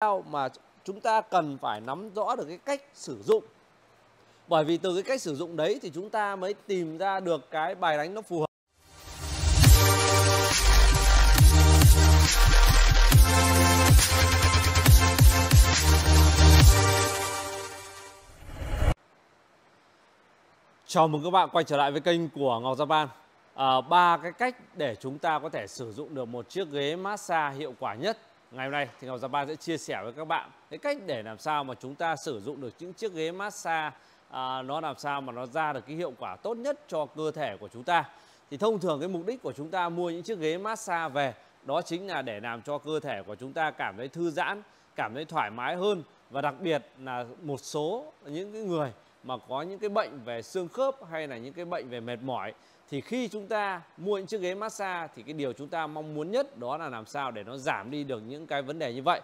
sao mà chúng ta cần phải nắm rõ được cái cách sử dụng bởi vì từ cái cách sử dụng đấy thì chúng ta mới tìm ra được cái bài đánh nó phù hợp Chào mừng các bạn quay trở lại với kênh của Ngọc Ban. À, ba à, cái cách để chúng ta có thể sử dụng được một chiếc ghế massage hiệu quả nhất Ngày hôm nay thì Ngọc Gia Ba sẽ chia sẻ với các bạn cái cách để làm sao mà chúng ta sử dụng được những chiếc ghế massage à, nó làm sao mà nó ra được cái hiệu quả tốt nhất cho cơ thể của chúng ta. Thì thông thường cái mục đích của chúng ta mua những chiếc ghế massage về đó chính là để làm cho cơ thể của chúng ta cảm thấy thư giãn, cảm thấy thoải mái hơn và đặc biệt là một số những cái người mà có những cái bệnh về xương khớp hay là những cái bệnh về mệt mỏi thì khi chúng ta mua những chiếc ghế massage thì cái điều chúng ta mong muốn nhất đó là làm sao để nó giảm đi được những cái vấn đề như vậy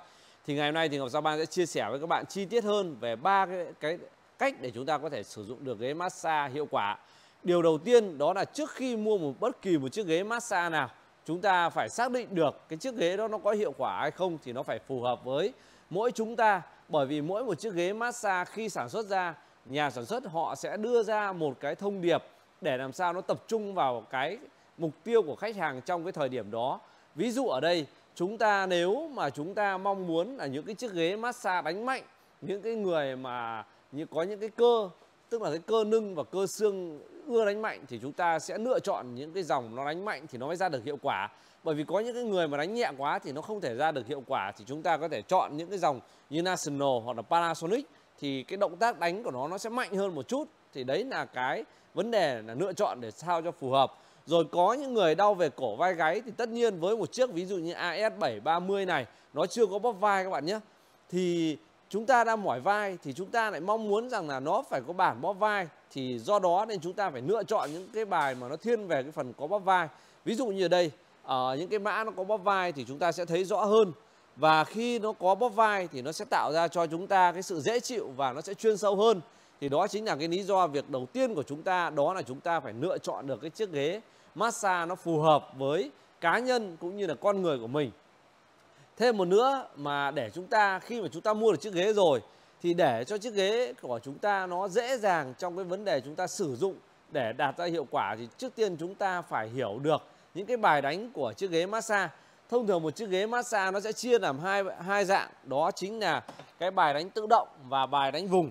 thì ngày hôm nay thì Ngọc Giao Ban sẽ chia sẻ với các bạn chi tiết hơn về ba cái, cái cách để chúng ta có thể sử dụng được ghế massage hiệu quả điều đầu tiên đó là trước khi mua một bất kỳ một chiếc ghế massage nào chúng ta phải xác định được cái chiếc ghế đó nó có hiệu quả hay không thì nó phải phù hợp với mỗi chúng ta bởi vì mỗi một chiếc ghế massage khi sản xuất ra nhà sản xuất họ sẽ đưa ra một cái thông điệp để làm sao nó tập trung vào cái mục tiêu của khách hàng trong cái thời điểm đó. Ví dụ ở đây chúng ta nếu mà chúng ta mong muốn là những cái chiếc ghế massage đánh mạnh, những cái người mà như có những cái cơ tức là cái cơ nâng và cơ xương ưa đánh mạnh thì chúng ta sẽ lựa chọn những cái dòng nó đánh mạnh thì nó mới ra được hiệu quả bởi vì có những cái người mà đánh nhẹ quá thì nó không thể ra được hiệu quả thì chúng ta có thể chọn những cái dòng như National hoặc là Panasonic thì cái động tác đánh của nó nó sẽ mạnh hơn một chút thì đấy là cái vấn đề là lựa chọn để sao cho phù hợp rồi có những người đau về cổ vai gáy thì tất nhiên với một chiếc ví dụ như AS730 này nó chưa có bóp vai các bạn nhé thì chúng ta đang mỏi vai thì chúng ta lại mong muốn rằng là nó phải có bản bóp vai thì do đó nên chúng ta phải lựa chọn những cái bài mà nó thiên về cái phần có bóp vai ví dụ như ở đây ở ờ, những cái mã nó có bóp vai thì chúng ta sẽ thấy rõ hơn và khi nó có bóp vai thì nó sẽ tạo ra cho chúng ta cái sự dễ chịu và nó sẽ chuyên sâu hơn thì đó chính là cái lý do việc đầu tiên của chúng ta đó là chúng ta phải lựa chọn được cái chiếc ghế massage nó phù hợp với cá nhân cũng như là con người của mình thêm một nữa mà để chúng ta khi mà chúng ta mua được chiếc ghế rồi thì để cho chiếc ghế của chúng ta nó dễ dàng trong cái vấn đề chúng ta sử dụng để đạt ra hiệu quả thì trước tiên chúng ta phải hiểu được những cái bài đánh của chiếc ghế massage thông thường một chiếc ghế massage nó sẽ chia làm hai hai dạng đó chính là cái bài đánh tự động và bài đánh vùng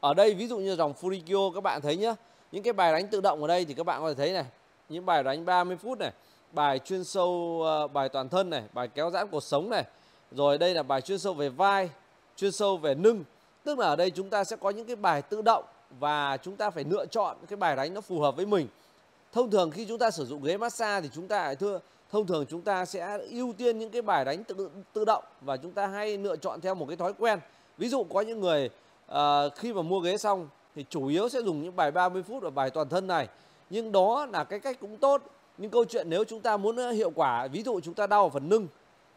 ở đây ví dụ như dòng Furikyo các bạn thấy nhá những cái bài đánh tự động ở đây thì các bạn có thể thấy này những bài đánh 30 phút này bài chuyên sâu ờ, bài toàn thân này bài kéo giãn cuộc sống này rồi đây là bài chuyên sâu về vai chuyên sâu về lưng tức là ở đây chúng ta sẽ có những cái bài tự động và chúng ta phải lựa chọn cái bài đánh nó phù hợp với mình thông thường khi chúng ta sử dụng ghế massage thì chúng ta thưa thông thường chúng ta sẽ ưu tiên những cái bài đánh tự tự động và chúng ta hay lựa chọn theo một cái thói quen ví dụ có những người uh, khi mà mua ghế xong thì chủ yếu sẽ dùng những bài 30 phút và bài toàn thân này nhưng đó là cái cách cũng tốt nhưng câu chuyện nếu chúng ta muốn hiệu quả ví dụ chúng ta đau ở phần lưng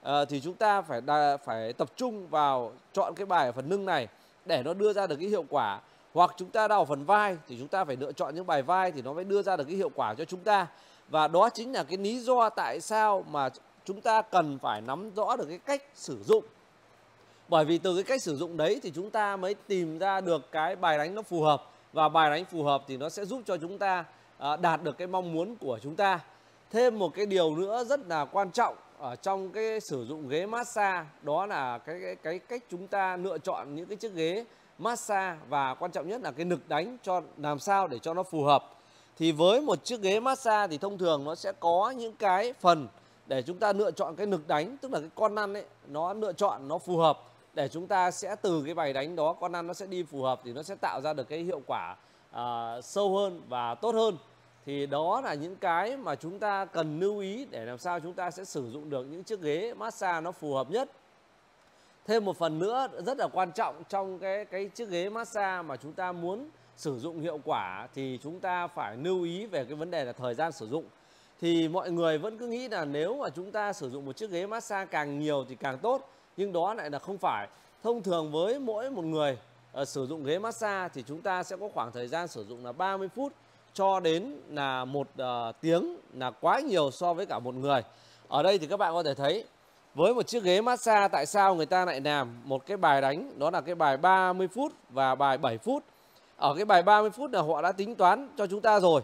uh, thì chúng ta phải đa, phải tập trung vào chọn cái bài ở phần lưng này để nó đưa ra được cái hiệu quả hoặc chúng ta đau ở phần vai thì chúng ta phải lựa chọn những bài vai thì nó mới đưa ra được cái hiệu quả cho chúng ta và đó chính là cái lý do tại sao mà chúng ta cần phải nắm rõ được cái cách sử dụng bởi vì từ cái cách sử dụng đấy thì chúng ta mới tìm ra được cái bài đánh nó phù hợp và bài đánh phù hợp thì nó sẽ giúp cho chúng ta à, đạt được cái mong muốn của chúng ta thêm một cái điều nữa rất là quan trọng ở trong cái sử dụng ghế massage đó là cái, cái cái cách chúng ta lựa chọn những cái chiếc ghế massage và quan trọng nhất là cái lực đánh cho làm sao để cho nó phù hợp thì với một chiếc ghế massage thì thông thường nó sẽ có những cái phần để chúng ta lựa chọn cái lực đánh tức là cái con lăn ấy nó lựa chọn nó phù hợp để chúng ta sẽ từ cái bài đánh đó con lăn nó sẽ đi phù hợp thì nó sẽ tạo ra được cái hiệu quả uh, sâu hơn và tốt hơn thì đó là những cái mà chúng ta cần lưu ý để làm sao chúng ta sẽ sử dụng được những chiếc ghế massage nó phù hợp nhất thêm một phần nữa rất là quan trọng trong cái cái chiếc ghế massage mà chúng ta muốn sử dụng hiệu quả thì chúng ta phải lưu ý về cái vấn đề là thời gian sử dụng thì mọi người vẫn cứ nghĩ là nếu mà chúng ta sử dụng một chiếc ghế massage càng nhiều thì càng tốt nhưng đó lại là không phải thông thường với mỗi một người uh, sử dụng ghế massage thì chúng ta sẽ có khoảng thời gian sử dụng là 30 phút cho đến là một uh, tiếng là quá nhiều so với cả một người ở đây thì các bạn có thể thấy với một chiếc ghế massage tại sao người ta lại làm một cái bài đánh đó là cái bài 30 phút và bài 7 phút ở cái bài 30 phút là họ đã tính toán cho chúng ta rồi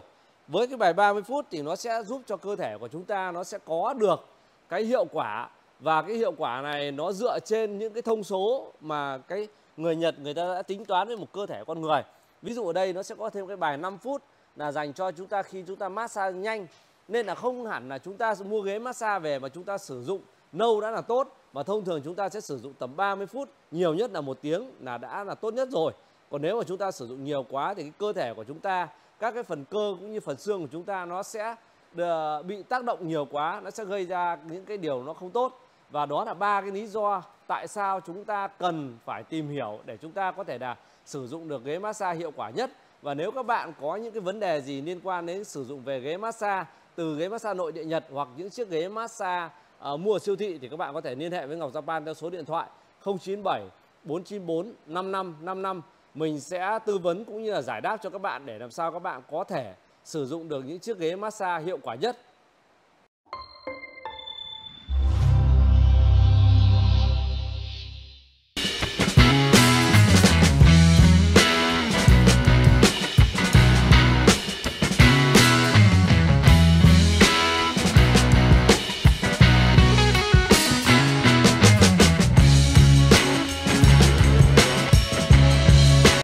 với cái bài 30 phút thì nó sẽ giúp cho cơ thể của chúng ta nó sẽ có được cái hiệu quả và cái hiệu quả này nó dựa trên những cái thông số mà cái người Nhật người ta đã tính toán với một cơ thể con người ví dụ ở đây nó sẽ có thêm cái bài 5 phút là dành cho chúng ta khi chúng ta massage nhanh nên là không hẳn là chúng ta mua ghế massage về mà chúng ta sử dụng lâu đã là tốt mà thông thường chúng ta sẽ sử dụng tầm 30 phút nhiều nhất là một tiếng là đã là tốt nhất rồi còn nếu mà chúng ta sử dụng nhiều quá thì cái cơ thể của chúng ta các cái phần cơ cũng như phần xương của chúng ta nó sẽ ờ, bị tác động nhiều quá nó sẽ gây ra những cái điều nó không tốt và đó là ba cái lý do tại sao chúng ta cần phải tìm hiểu để chúng ta có thể là sử dụng được ghế massage hiệu quả nhất và nếu các bạn có những cái vấn đề gì liên quan đến sử dụng về ghế massage từ ghế massage nội địa Nhật hoặc những chiếc ghế massage uh, mua ở siêu thị thì các bạn có thể liên hệ với Ngọc Japan theo số điện thoại 097 494 5555 mình sẽ tư vấn cũng như là giải đáp cho các bạn để làm sao các bạn có thể sử dụng được những chiếc ghế massage hiệu quả nhất